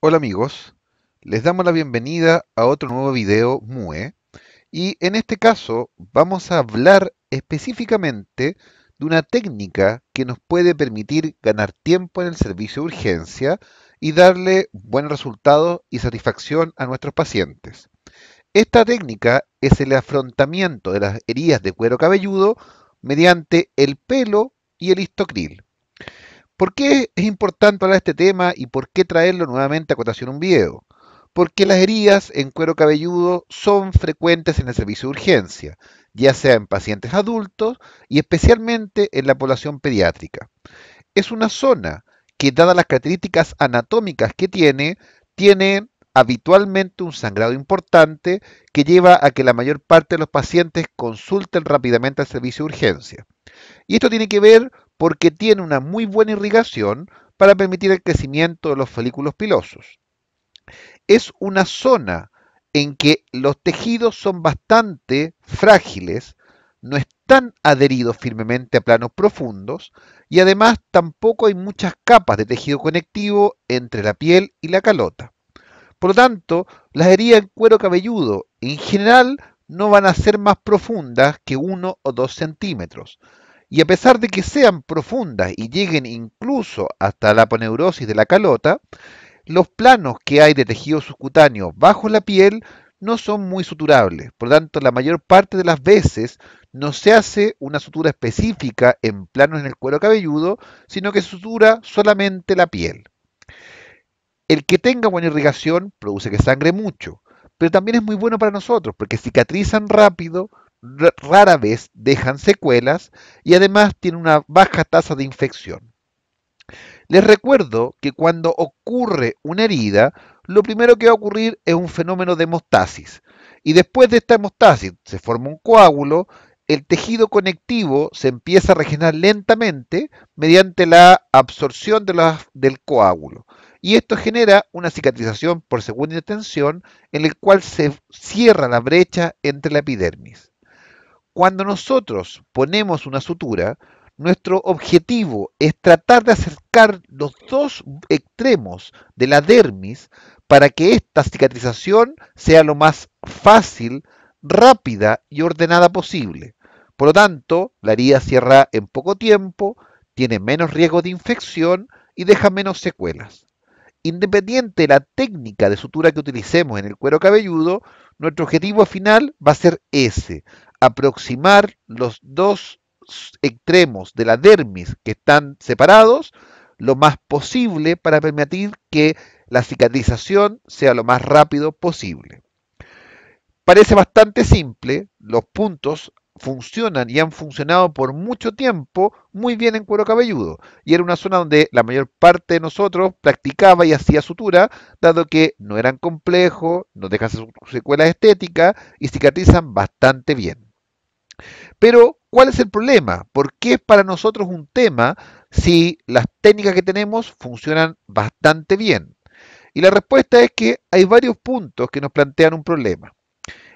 Hola amigos, les damos la bienvenida a otro nuevo video MUE y en este caso vamos a hablar específicamente de una técnica que nos puede permitir ganar tiempo en el servicio de urgencia y darle buenos resultados y satisfacción a nuestros pacientes. Esta técnica es el afrontamiento de las heridas de cuero cabelludo mediante el pelo y el histocril. ¿Por qué es importante hablar de este tema y por qué traerlo nuevamente a cotación un video? Porque las heridas en cuero cabelludo son frecuentes en el servicio de urgencia, ya sea en pacientes adultos y especialmente en la población pediátrica. Es una zona que, dadas las características anatómicas que tiene, tiene habitualmente un sangrado importante que lleva a que la mayor parte de los pacientes consulten rápidamente al servicio de urgencia. Y esto tiene que ver porque tiene una muy buena irrigación para permitir el crecimiento de los folículos pilosos. Es una zona en que los tejidos son bastante frágiles, no están adheridos firmemente a planos profundos y además tampoco hay muchas capas de tejido conectivo entre la piel y la calota. Por lo tanto, las heridas en cuero cabelludo en general no van a ser más profundas que uno o dos centímetros, y a pesar de que sean profundas y lleguen incluso hasta la aponeurosis de la calota, los planos que hay de tejido subcutáneo bajo la piel no son muy suturables. Por lo tanto, la mayor parte de las veces no se hace una sutura específica en planos en el cuero cabelludo, sino que sutura solamente la piel. El que tenga buena irrigación produce que sangre mucho, pero también es muy bueno para nosotros porque cicatrizan rápido, rara vez dejan secuelas y además tiene una baja tasa de infección. Les recuerdo que cuando ocurre una herida, lo primero que va a ocurrir es un fenómeno de hemostasis. Y después de esta hemostasis se forma un coágulo, el tejido conectivo se empieza a regenerar lentamente mediante la absorción del coágulo. Y esto genera una cicatrización por segunda intención en el cual se cierra la brecha entre la epidermis. Cuando nosotros ponemos una sutura, nuestro objetivo es tratar de acercar los dos extremos de la dermis para que esta cicatrización sea lo más fácil, rápida y ordenada posible. Por lo tanto, la herida cierra en poco tiempo, tiene menos riesgo de infección y deja menos secuelas. Independiente de la técnica de sutura que utilicemos en el cuero cabelludo, nuestro objetivo final va a ser ese, aproximar los dos extremos de la dermis que están separados lo más posible para permitir que la cicatrización sea lo más rápido posible. Parece bastante simple, los puntos funcionan y han funcionado por mucho tiempo muy bien en cuero cabelludo. Y era una zona donde la mayor parte de nosotros practicaba y hacía sutura, dado que no eran complejos, no dejan secuelas estéticas y cicatrizan bastante bien. Pero, ¿cuál es el problema? ¿Por qué es para nosotros un tema si las técnicas que tenemos funcionan bastante bien? Y la respuesta es que hay varios puntos que nos plantean un problema.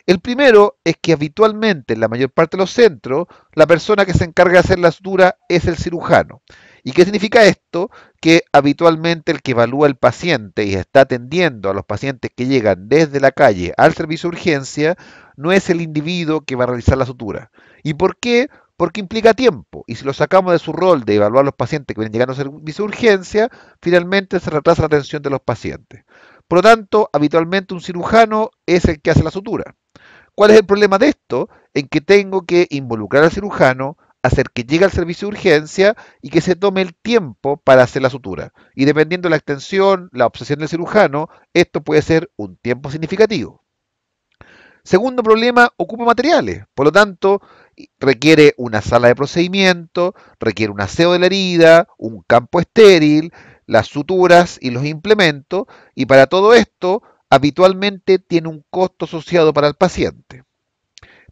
El primero es que habitualmente en la mayor parte de los centros la persona que se encarga de hacer la sutura es el cirujano. ¿Y qué significa esto? Que habitualmente el que evalúa al paciente y está atendiendo a los pacientes que llegan desde la calle al servicio de urgencia no es el individuo que va a realizar la sutura. ¿Y por qué? Porque implica tiempo. Y si lo sacamos de su rol de evaluar a los pacientes que vienen llegando a servicio de urgencia, finalmente se retrasa la atención de los pacientes. Por lo tanto, habitualmente un cirujano es el que hace la sutura. ¿Cuál es el problema de esto? En que tengo que involucrar al cirujano, hacer que llegue al servicio de urgencia y que se tome el tiempo para hacer la sutura. Y dependiendo de la extensión, la obsesión del cirujano, esto puede ser un tiempo significativo. Segundo problema, ocupa materiales. Por lo tanto, requiere una sala de procedimiento, requiere un aseo de la herida, un campo estéril, las suturas y los implementos. Y para todo esto, habitualmente tiene un costo asociado para el paciente.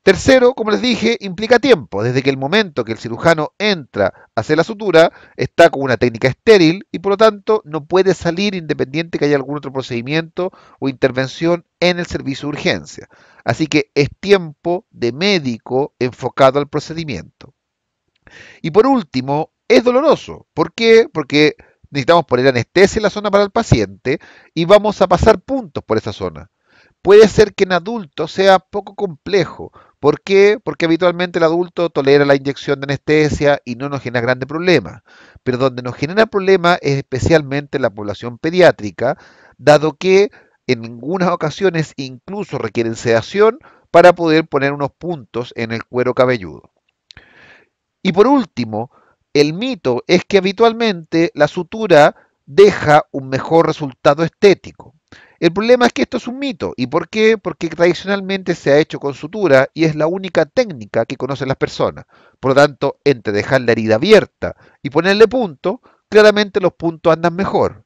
Tercero, como les dije, implica tiempo. Desde que el momento que el cirujano entra a hacer la sutura, está con una técnica estéril y por lo tanto no puede salir independiente que haya algún otro procedimiento o intervención en el servicio de urgencia. Así que es tiempo de médico enfocado al procedimiento. Y por último, es doloroso. ¿Por qué? Porque necesitamos poner anestesia en la zona para el paciente y vamos a pasar puntos por esa zona puede ser que en adulto sea poco complejo. ¿Por qué? Porque habitualmente el adulto tolera la inyección de anestesia y no nos genera grandes problemas. Pero donde nos genera problemas es especialmente la población pediátrica, dado que en algunas ocasiones incluso requieren sedación para poder poner unos puntos en el cuero cabelludo. Y por último, el mito es que habitualmente la sutura deja un mejor resultado estético. El problema es que esto es un mito. ¿Y por qué? Porque tradicionalmente se ha hecho con sutura y es la única técnica que conocen las personas. Por lo tanto, entre dejar la herida abierta y ponerle punto, claramente los puntos andan mejor.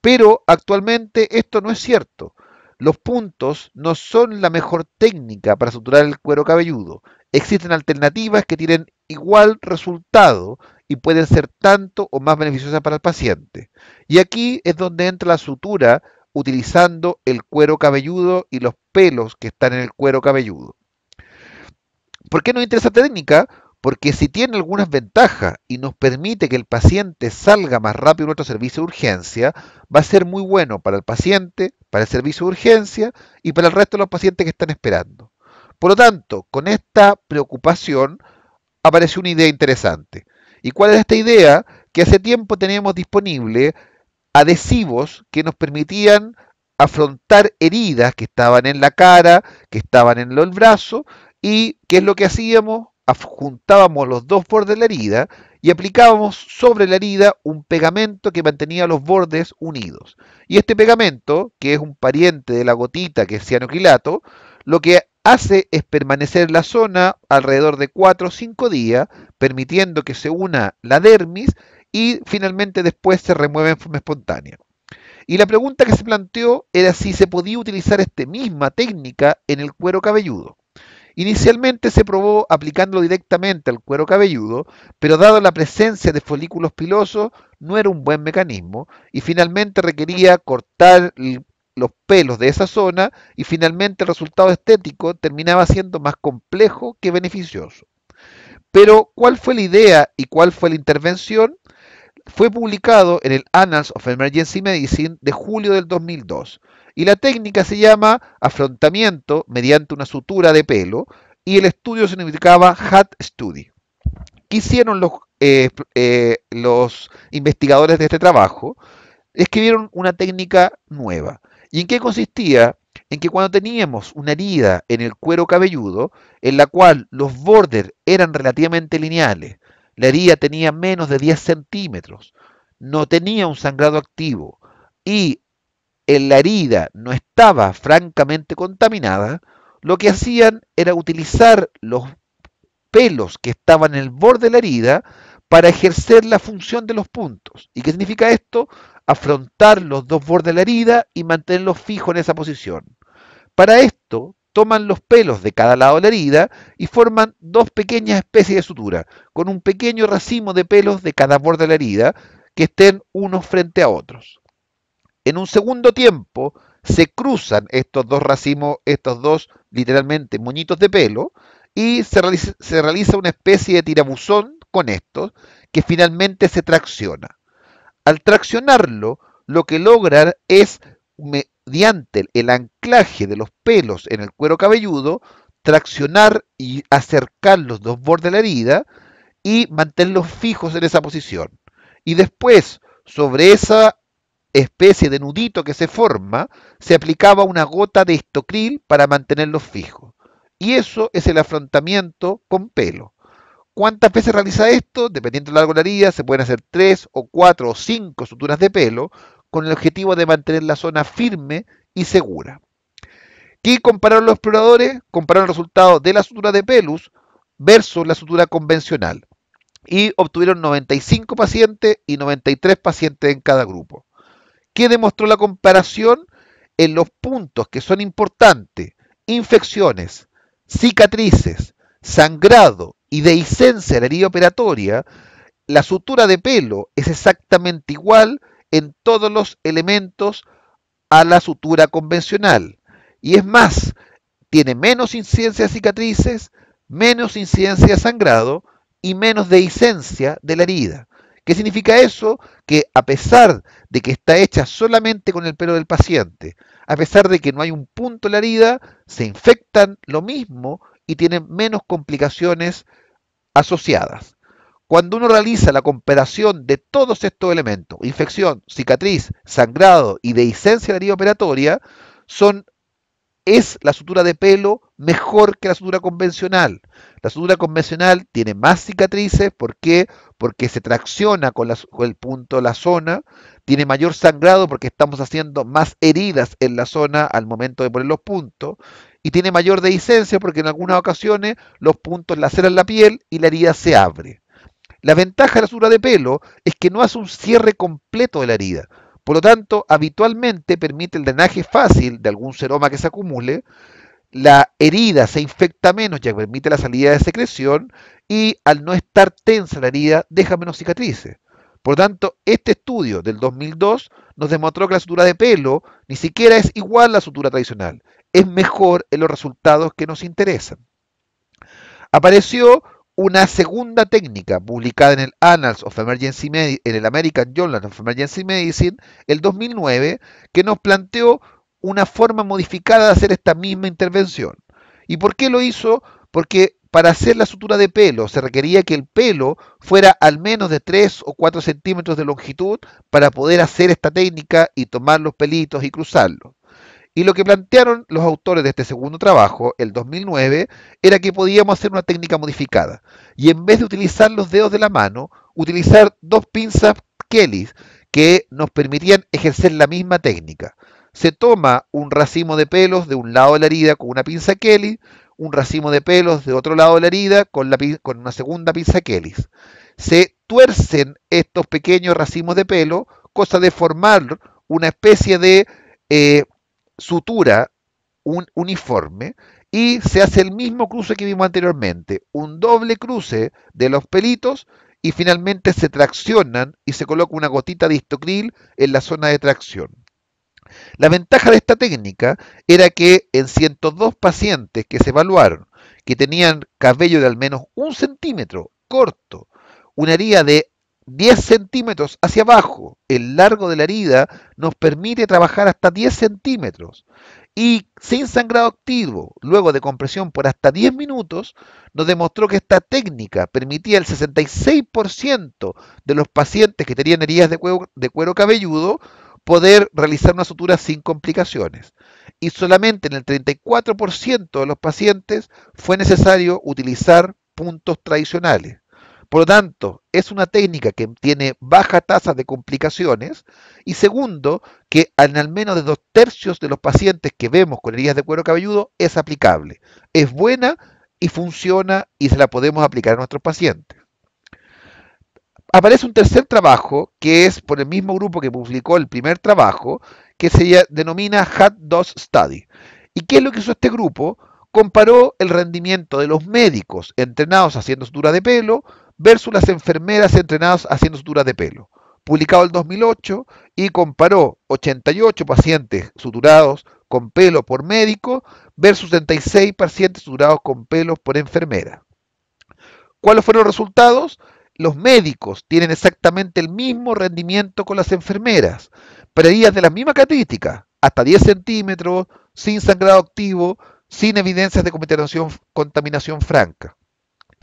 Pero actualmente esto no es cierto. Los puntos no son la mejor técnica para suturar el cuero cabelludo. Existen alternativas que tienen igual resultado y pueden ser tanto o más beneficiosas para el paciente. Y aquí es donde entra la sutura utilizando el cuero cabelludo y los pelos que están en el cuero cabelludo. ¿Por qué nos interesa esta técnica? Porque si tiene algunas ventajas y nos permite que el paciente salga más rápido de nuestro servicio de urgencia, va a ser muy bueno para el paciente, para el servicio de urgencia y para el resto de los pacientes que están esperando. Por lo tanto, con esta preocupación aparece una idea interesante. ¿Y cuál es esta idea? Que hace tiempo teníamos disponible adhesivos que nos permitían afrontar heridas que estaban en la cara, que estaban en el brazo, y qué es lo que hacíamos, juntábamos los dos bordes de la herida y aplicábamos sobre la herida un pegamento que mantenía los bordes unidos. Y este pegamento, que es un pariente de la gotita que es cianoquilato, lo que hace es permanecer la zona alrededor de 4 o 5 días, permitiendo que se una la dermis y finalmente después se remueve en forma espontánea. Y la pregunta que se planteó era si se podía utilizar esta misma técnica en el cuero cabelludo. Inicialmente se probó aplicándolo directamente al cuero cabelludo, pero dado la presencia de folículos pilosos, no era un buen mecanismo y finalmente requería cortar los pelos de esa zona y finalmente el resultado estético terminaba siendo más complejo que beneficioso. Pero, ¿cuál fue la idea y cuál fue la intervención? fue publicado en el Annals of Emergency Medicine de julio del 2002 y la técnica se llama afrontamiento mediante una sutura de pelo y el estudio se indicaba HAT Study. ¿Qué hicieron los, eh, eh, los investigadores de este trabajo? Escribieron una técnica nueva. ¿Y en qué consistía? En que cuando teníamos una herida en el cuero cabelludo, en la cual los bordes eran relativamente lineales, la herida tenía menos de 10 centímetros, no tenía un sangrado activo y en la herida no estaba francamente contaminada, lo que hacían era utilizar los pelos que estaban en el borde de la herida para ejercer la función de los puntos. ¿Y qué significa esto? Afrontar los dos bordes de la herida y mantenerlos fijos en esa posición. Para esto toman los pelos de cada lado de la herida y forman dos pequeñas especies de sutura, con un pequeño racimo de pelos de cada borde de la herida, que estén unos frente a otros. En un segundo tiempo se cruzan estos dos racimos, estos dos literalmente moñitos de pelo, y se realiza, se realiza una especie de tirabuzón con estos, que finalmente se tracciona. Al traccionarlo, lo que logran es diante el anclaje de los pelos en el cuero cabelludo, traccionar y acercar los dos bordes de la herida y mantenerlos fijos en esa posición. Y después, sobre esa especie de nudito que se forma, se aplicaba una gota de estocril para mantenerlos fijos. Y eso es el afrontamiento con pelo. ¿Cuántas veces realiza esto? Dependiendo de largo de la herida, se pueden hacer tres o cuatro o cinco suturas de pelo, con el objetivo de mantener la zona firme y segura. ¿Qué compararon los exploradores? Compararon el resultado de la sutura de Pelus versus la sutura convencional y obtuvieron 95 pacientes y 93 pacientes en cada grupo. ¿Qué demostró la comparación? En los puntos que son importantes, infecciones, cicatrices, sangrado y dehiscencia de la herida operatoria, la sutura de pelo es exactamente igual en todos los elementos a la sutura convencional. Y es más, tiene menos incidencia de cicatrices, menos incidencia de sangrado y menos dehiscencia de la herida. ¿Qué significa eso? Que a pesar de que está hecha solamente con el pelo del paciente, a pesar de que no hay un punto en la herida, se infectan lo mismo y tienen menos complicaciones asociadas. Cuando uno realiza la comparación de todos estos elementos, infección, cicatriz, sangrado y dehiscencia de la herida operatoria, son, es la sutura de pelo mejor que la sutura convencional. La sutura convencional tiene más cicatrices, ¿por qué? Porque se tracciona con, el punto, la zona, tiene mayor sangrado porque estamos haciendo más heridas en la zona al momento de poner los puntos, y tiene mayor dehiscencia porque en algunas ocasiones los puntos laceran la piel y la herida se abre. La ventaja de la sutura de pelo es que no hace un cierre completo de la herida. Por lo tanto, habitualmente permite el drenaje fácil de algún seroma que se acumule, la herida se infecta menos ya que permite la salida de secreción y al no estar tensa la herida deja menos cicatrices. Por lo tanto, este estudio del 2002 nos demostró que la sutura de pelo ni siquiera es igual a la sutura tradicional. Es mejor en los resultados que nos interesan. Apareció una segunda técnica publicada en el Annals of Emergency Medicine, en el American Journal of Emergency Medicine, el 2009, que nos planteó una forma modificada de hacer esta misma intervención. ¿Y por qué lo hizo? Porque para hacer la sutura de pelo se requería que el pelo fuera al menos de 3 o 4 centímetros de longitud para poder hacer esta técnica y tomar los pelitos y cruzarlos. Y lo que plantearon los autores de este segundo trabajo, el 2009, era que podíamos hacer una técnica modificada y en vez de utilizar los dedos de la mano, utilizar dos pinzas Kelly que nos permitían ejercer la misma técnica. Se toma un racimo de pelos de un lado de la herida con una pinza Kelly, un racimo de pelos de otro lado de la herida con, una segunda pinza Kelly. Se tuercen estos pequeños racimos de pelo, cosa de formar una especie de eh, sutura un uniforme y se hace el mismo cruce que vimos anteriormente, un doble cruce de los pelitos y finalmente se traccionan y se coloca una gotita de histocril en la zona de tracción. La ventaja de esta técnica era que en 102 pacientes que se evaluaron, que tenían cabello de al menos un centímetro corto, una herida de 10 centímetros hacia abajo. El largo de la herida nos permite trabajar hasta 10 centímetros. Y sin sangrado activo, luego de compresión por hasta 10 minutos, nos demostró que esta técnica permitía el 66% de los pacientes que tenían heridas de cuero, de cuero cabelludo poder realizar una sutura sin complicaciones. Y solamente en el 34% de los pacientes fue necesario utilizar puntos tradicionales. Por lo tanto, es una técnica que tiene baja tasa de complicaciones y segundo, que en al menos de dos tercios de los pacientes que vemos con heridas de cuero cabelludo es aplicable. Es buena y funciona y se la podemos aplicar a nuestros pacientes. Aparece un tercer trabajo que es por el mismo grupo que publicó el primer trabajo, que se denomina HAT-2 Study. ¿Y qué es lo que hizo este grupo? Comparó el rendimiento de los médicos entrenados haciendo sutura de pelo versus las enfermeras entrenadas haciendo suturas de pelo, publicado en 2008 y comparó 88 pacientes suturados con pelo por médico versus 36 pacientes suturados con pelo por enfermera. ¿Cuáles fueron los resultados? Los médicos tienen exactamente el mismo rendimiento con las enfermeras, para de la misma característica, hasta 10 centímetros, sin sangrado activo, sin evidencias de contaminación franca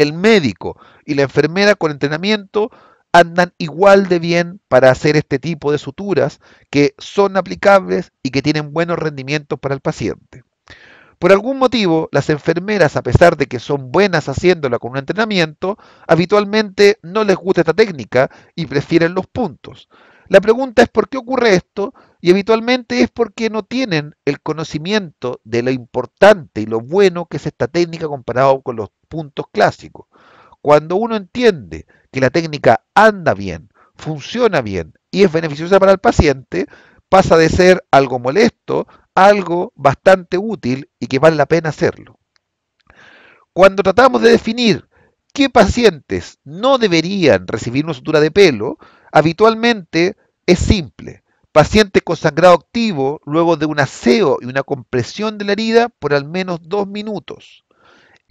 el médico y la enfermera con entrenamiento andan igual de bien para hacer este tipo de suturas que son aplicables y que tienen buenos rendimientos para el paciente. Por algún motivo, las enfermeras, a pesar de que son buenas haciéndola con un entrenamiento, habitualmente no les gusta esta técnica y prefieren los puntos. La pregunta es por qué ocurre esto y habitualmente es porque no tienen el conocimiento de lo importante y lo bueno que es esta técnica comparado con los puntos clásicos. Cuando uno entiende que la técnica anda bien, funciona bien y es beneficiosa para el paciente, pasa de ser algo molesto a algo bastante útil y que vale la pena hacerlo. Cuando tratamos de definir qué pacientes no deberían recibir una sutura de pelo, habitualmente es simple. Pacientes con sangrado activo luego de un aseo y una compresión de la herida por al menos dos minutos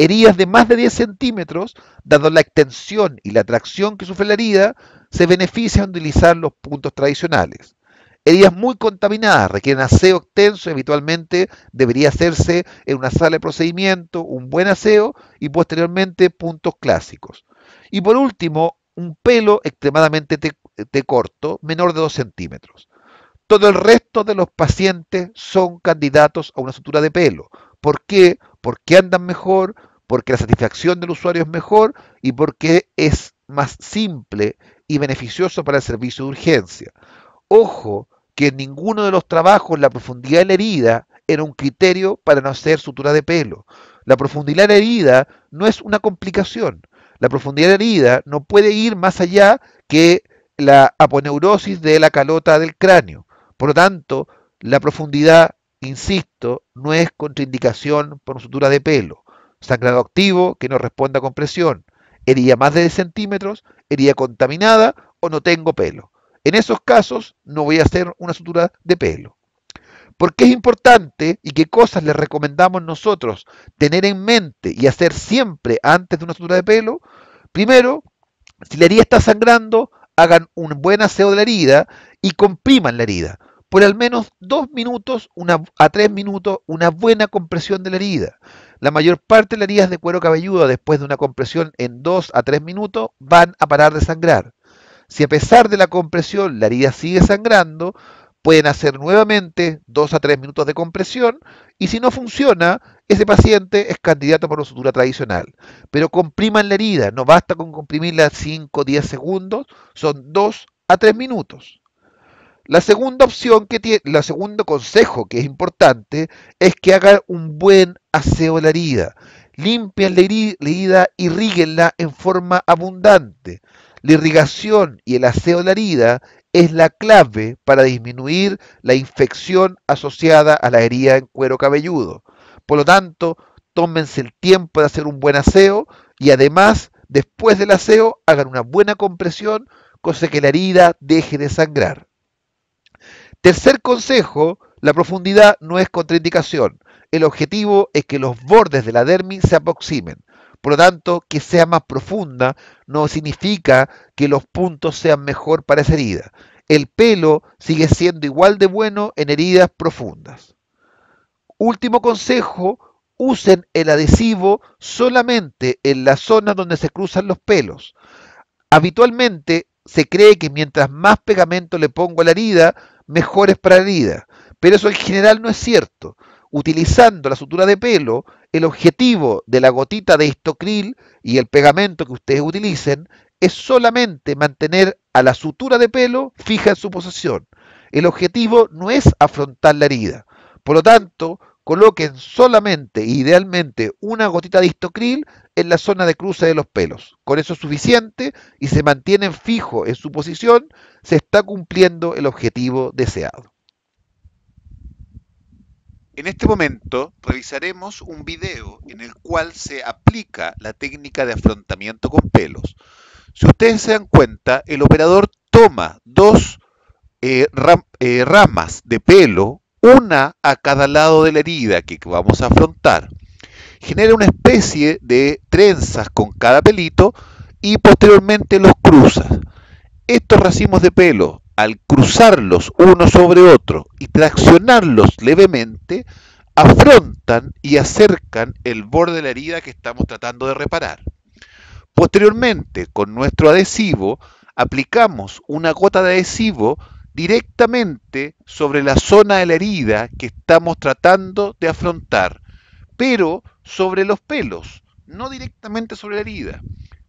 heridas de más de 10 centímetros, dado la extensión y la tracción que sufre la herida, se beneficia de utilizar los puntos tradicionales. Heridas muy contaminadas requieren aseo extenso y habitualmente debería hacerse en una sala de procedimiento, un buen aseo y posteriormente puntos clásicos. Y por último, un pelo extremadamente te, corto, menor de 2 centímetros. Todo el resto de los pacientes son candidatos a una sutura de pelo. ¿Por qué? Porque andan mejor, porque la satisfacción del usuario es mejor y porque es más simple y beneficioso para el servicio de urgencia. Ojo que en ninguno de los trabajos la profundidad de la herida era un criterio para no hacer sutura de pelo. La profundidad de la herida no es una complicación. La profundidad de la herida no puede ir más allá que la aponeurosis de la calota del cráneo. Por lo tanto, la profundidad, insisto, no es contraindicación por sutura de pelo sangrado activo que no responda a compresión, herida más de 10 centímetros, herida contaminada o no tengo pelo. En esos casos no voy a hacer una sutura de pelo. ¿Por qué es importante y qué cosas les recomendamos nosotros tener en mente y hacer siempre antes de una sutura de pelo? Primero, si la herida está sangrando, hagan un buen aseo de la herida y compriman la herida por al menos dos minutos una, a tres minutos una buena compresión de la herida. La mayor parte de las heridas de cuero cabelludo después de una compresión en 2 a tres minutos van a parar de sangrar. Si a pesar de la compresión la herida sigue sangrando, pueden hacer nuevamente dos a tres minutos de compresión y si no funciona, ese paciente es candidato para una sutura tradicional. Pero compriman la herida, no basta con comprimirla 5 o 10 segundos, son dos a tres minutos. La segunda opción que tiene, la segundo consejo que es importante es que hagan un buen aseo de la herida. Limpian la herida, ríguenla en forma abundante. La irrigación y el aseo de la herida es la clave para disminuir la infección asociada a la herida en cuero cabelludo. Por lo tanto, tómense el tiempo de hacer un buen aseo y además, después del aseo, hagan una buena compresión, cosa que la herida deje de sangrar. Tercer consejo, la profundidad no es contraindicación. El objetivo es que los bordes de la dermis se aproximen. Por lo tanto, que sea más profunda no significa que los puntos sean mejor para esa herida. El pelo sigue siendo igual de bueno en heridas profundas. Último consejo, usen el adhesivo solamente en la zona donde se cruzan los pelos. Habitualmente se cree que mientras más pegamento le pongo a la herida, mejores para la herida. Pero eso en general no es cierto. Utilizando la sutura de pelo, el objetivo de la gotita de histocril y el pegamento que ustedes utilicen es solamente mantener a la sutura de pelo fija en su posición. El objetivo no es afrontar la herida. Por lo tanto, Coloquen solamente, idealmente, una gotita de histocril en la zona de cruce de los pelos. Con eso es suficiente y se mantienen fijos en su posición, se está cumpliendo el objetivo deseado. En este momento revisaremos un video en el cual se aplica la técnica de afrontamiento con pelos. Si ustedes se dan cuenta, el operador toma dos eh, eh, ramas de pelo una a cada lado de la herida que vamos a afrontar. Genera una especie de trenzas con cada pelito y posteriormente los cruza. Estos racimos de pelo, al cruzarlos uno sobre otro y traccionarlos levemente, afrontan y acercan el borde de la herida que estamos tratando de reparar. Posteriormente, con nuestro adhesivo, aplicamos una gota de adhesivo directamente sobre la zona de la herida que estamos tratando de afrontar, pero sobre los pelos, no directamente sobre la herida,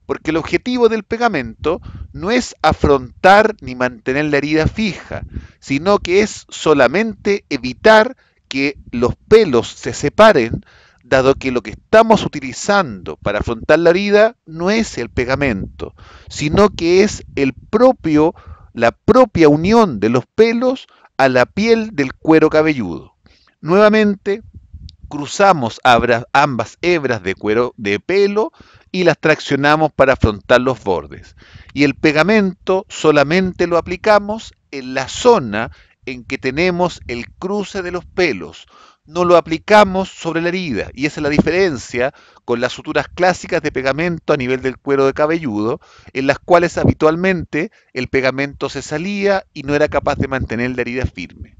porque el objetivo del pegamento no es afrontar ni mantener la herida fija, sino que es solamente evitar que los pelos se separen, dado que lo que estamos utilizando para afrontar la herida no es el pegamento, sino que es el propio la propia unión de los pelos a la piel del cuero cabelludo. Nuevamente, cruzamos ambas hebras de cuero de pelo y las traccionamos para afrontar los bordes. Y el pegamento solamente lo aplicamos en la zona en que tenemos el cruce de los pelos, no lo aplicamos sobre la herida. Y esa es la diferencia con las suturas clásicas de pegamento a nivel del cuero de cabelludo, en las cuales habitualmente el pegamento se salía y no era capaz de mantener la herida firme.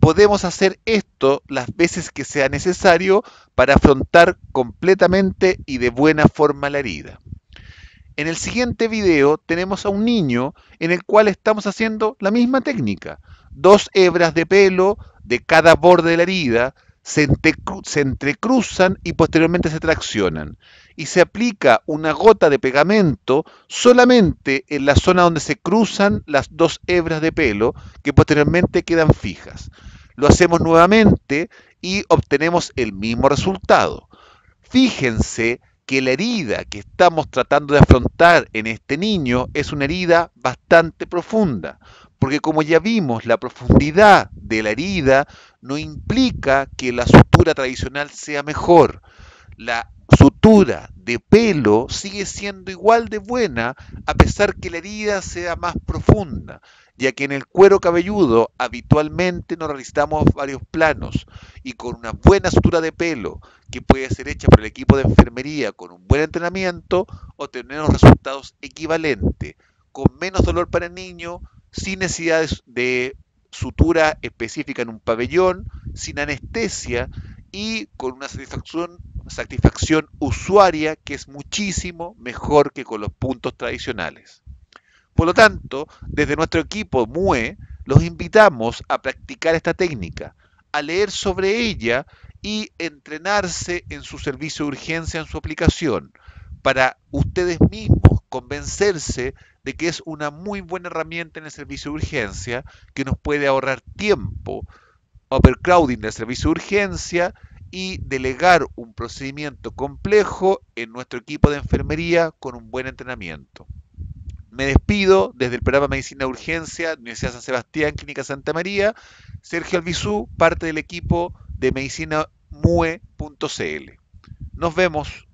Podemos hacer esto las veces que sea necesario para afrontar completamente y de buena forma la herida. En el siguiente video tenemos a un niño en el cual estamos haciendo la misma técnica. Dos hebras de pelo de cada borde de la herida se, entrecruzan y posteriormente se traccionan. Y se aplica una gota de pegamento solamente en la zona donde se cruzan las dos hebras de pelo que posteriormente quedan fijas. Lo hacemos nuevamente y obtenemos el mismo resultado. Fíjense que la herida que estamos tratando de afrontar en este niño es una herida bastante profunda, porque como ya vimos, la profundidad de la herida no implica que la sutura tradicional sea mejor. La sutura de pelo sigue siendo igual de buena a pesar que la herida sea más profunda, ya que en el cuero cabelludo habitualmente nos realizamos varios planos y con una buena sutura de pelo que puede ser hecha por el equipo de enfermería con un buen entrenamiento obtenemos resultados equivalentes, con menos dolor para el niño, sin necesidad de sutura específica en un pabellón, sin anestesia y con una satisfacción satisfacción usuaria que es muchísimo mejor que con los puntos tradicionales. Por lo tanto, desde nuestro equipo MUE, los invitamos a practicar esta técnica, a leer sobre ella y entrenarse en su servicio de urgencia, en su aplicación, para ustedes mismos convencerse de que es una muy buena herramienta en el servicio de urgencia, que nos puede ahorrar tiempo, overcrowding del servicio de urgencia y delegar un procedimiento complejo en nuestro equipo de enfermería con un buen entrenamiento. Me despido desde el programa Medicina Urgencia, Universidad San Sebastián, Clínica Santa María, Sergio Albizú, parte del equipo de medicinamue.cl. Nos vemos.